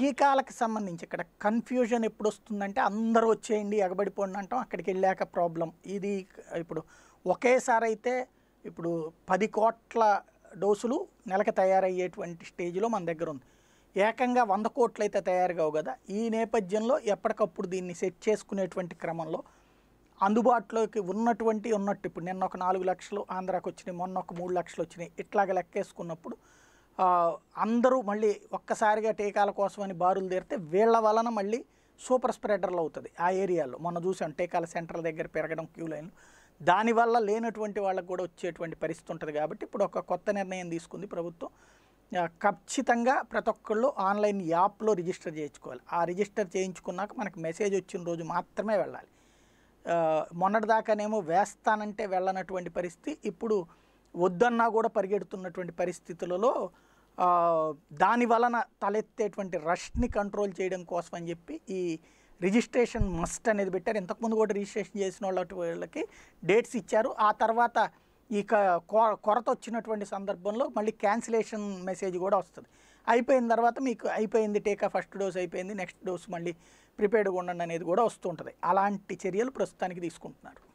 టీకాలకు సంబంధించి ఇక్కడ కన్ఫ్యూజన్ ఎప్పుడు వస్తుందంటే అందరూ వచ్చేయండి ఎగబడిపోండి అంటాం అక్కడికి వెళ్ళాక ప్రాబ్లం ఇది ఇప్పుడు ఒకేసారి అయితే ఇప్పుడు పది కోట్ల డోసులు నెలకు తయారయ్యేటువంటి స్టేజ్లో మన దగ్గర ఉంది ఏకంగా వంద కోట్లు అయితే తయారుగావు కదా ఈ నేపథ్యంలో ఎప్పటికప్పుడు దీన్ని సెట్ చేసుకునేటువంటి క్రమంలో అందుబాటులోకి ఉన్నటువంటి ఉన్నట్టు ఇప్పుడు నిన్న ఒక నాలుగు లక్షలు ఆంధ్రాకి వచ్చినాయి మొన్న ఒక మూడు లక్షలు వచ్చినాయి ఇట్లాగ లెక్కేసుకున్నప్పుడు అందరూ మళ్ళీ ఒక్కసారిగా టీకాల కోసం అని బారులు తీరితే వీళ్ళ వలన మళ్ళీ సూపర్ స్ప్రెడర్లు అవుతుంది ఆ ఏరియాలో మొన్న చూసాం టీకాల సెంటర్ల దగ్గర పెరగడం క్యూ లైన్లు దానివల్ల లేనటువంటి వాళ్ళకు కూడా వచ్చేటువంటి పరిస్థితి ఉంటుంది కాబట్టి ఇప్పుడు ఒక కొత్త నిర్ణయం తీసుకుంది ప్రభుత్వం ఖచ్చితంగా ప్రతి ఒక్కళ్ళు ఆన్లైన్ యాప్లో రిజిస్టర్ చేయించుకోవాలి ఆ రిజిస్టర్ చేయించుకున్నాక మనకు మెసేజ్ వచ్చిన రోజు మాత్రమే వెళ్ళాలి మొన్నటిదాకానేమో వేస్తానంటే వెళ్ళనటువంటి పరిస్థితి ఇప్పుడు వద్దన్నా కూడా పరిగెడుతున్నటువంటి పరిస్థితులలో దాని వలన తలెత్తేటువంటి రష్ని కంట్రోల్ చేయడం కోసం అని చెప్పి ఈ రిజిస్ట్రేషన్ మస్ట్ అనేది పెట్టారు ఇంతకుముందు కూడా రిజిస్ట్రేషన్ చేసిన వాళ్ళకి డేట్స్ ఇచ్చారు ఆ తర్వాత ఈ కొరత వచ్చినటువంటి సందర్భంలో మళ్ళీ క్యాన్సిలేషన్ మెసేజ్ కూడా వస్తుంది అయిపోయిన తర్వాత మీకు అయిపోయింది టేకా ఫస్ట్ డోస్ అయిపోయింది నెక్స్ట్ డోస్ మళ్ళీ ప్రిపేర్డ్గా ఉండండి అనేది కూడా వస్తుంటుంది అలాంటి చర్యలు ప్రస్తుతానికి తీసుకుంటున్నారు